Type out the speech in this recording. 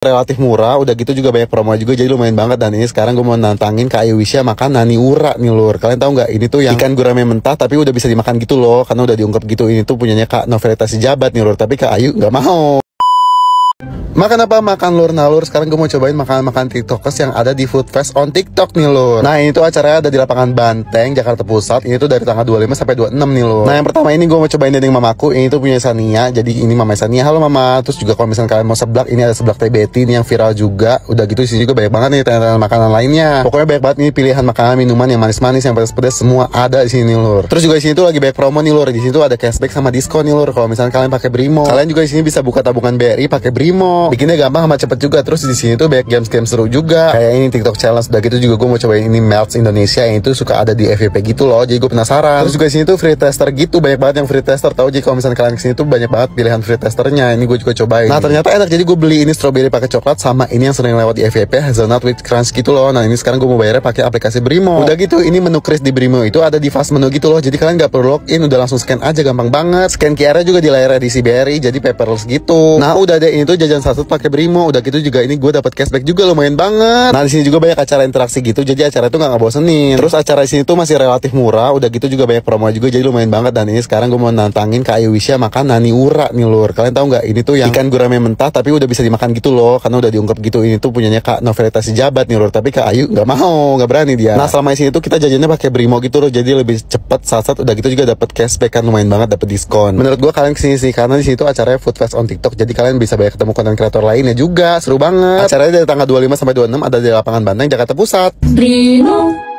relatif murah udah gitu juga banyak promo juga jadi lumayan banget dan ini sekarang gue mau nantangin Kak Ayuwisya makan nani ura nih lur kalian tahu nggak ini tuh yang ikan gurame mentah tapi udah bisa dimakan gitu loh karena udah diungkep gitu ini tuh punyanya Kak Novelitas Jabat nih lur tapi Kak Ayu nggak mau Makan apa? Makan lur nalur. Sekarang gue mau cobain makanan makan TikTokers yang ada di Food Fest on TikTok nih lur. Nah ini tuh acaranya ada di lapangan Banteng, Jakarta Pusat. Ini tuh dari tanggal 25 sampai 26 nih lur. Nah yang pertama ini gue mau cobain dari mamaku. Ini tuh punya Sania. Jadi ini mama Sania. Halo mama. Terus juga kalau misalnya kalian mau seblak, ini ada seblak TBT ini yang viral juga. Udah gitu sih juga banyak banget nih tanda-tanda makanan lainnya. Pokoknya banyak banget nih pilihan makanan minuman yang manis-manis yang pedas-pedas semua ada di sini lur. Terus juga di sini tuh lagi banyak promo nih lur. Di sini tuh ada cashback sama diskon nih lur. Kalau misalnya kalian pakai Brimo, kalian juga di sini bisa buka tabungan BRI pakai Brimo bikinnya gampang sama cepet juga terus di sini tuh banyak games games seru juga kayak ini TikTok challenge udah gitu juga gue mau cobain ini Melts Indonesia yang itu suka ada di FVP gitu loh jadi gue penasaran terus juga sini tuh free tester gitu banyak banget yang free tester tau jadi kalau misalnya kalian kesini tuh banyak banget pilihan free testernya ini gue juga cobain nah ternyata enak jadi gue beli ini strawberry pakai coklat sama ini yang sering lewat di FVP hazelnut with crunch gitu loh nah ini sekarang gue mau bayarnya pakai aplikasi Brimo udah gitu ini menu Kris di Brimo itu ada di fast menu gitu loh jadi kalian nggak perlu login udah langsung scan aja gampang banget scan qr juga di layar edisi BRI jadi paperless gitu nah udah deh ini tuh jajan satu pakai Brimo udah gitu juga ini gue dapat cashback juga lumayan banget nah di sini juga banyak acara interaksi gitu jadi acara itu nggak ngebosenin terus acara di sini tuh masih relatif murah udah gitu juga banyak promo juga jadi lumayan banget dan ini sekarang gue mau nantangin kak Ayu makan nani ura nih lur kalian tahu nggak ini tuh yang ikan gurame mentah tapi udah bisa dimakan gitu loh karena udah diungkep gitu ini tuh punyanya Kak Novelita jabat nih lur tapi Kak Ayu nggak mau nggak berani dia nah selama di sini tuh kita jajannya pakai Brimo gitu loh jadi lebih cepet saat-saat udah gitu juga dapat cashback kan lumayan banget dapat diskon menurut gue kalian kesini sih karena di tuh acaranya food fest on TikTok jadi kalian bisa banyak ketemu konten kreator lainnya juga. Seru banget. Acaranya dari tanggal 25 sampai 26 ada di lapangan Banteng Jakarta Pusat. Rino.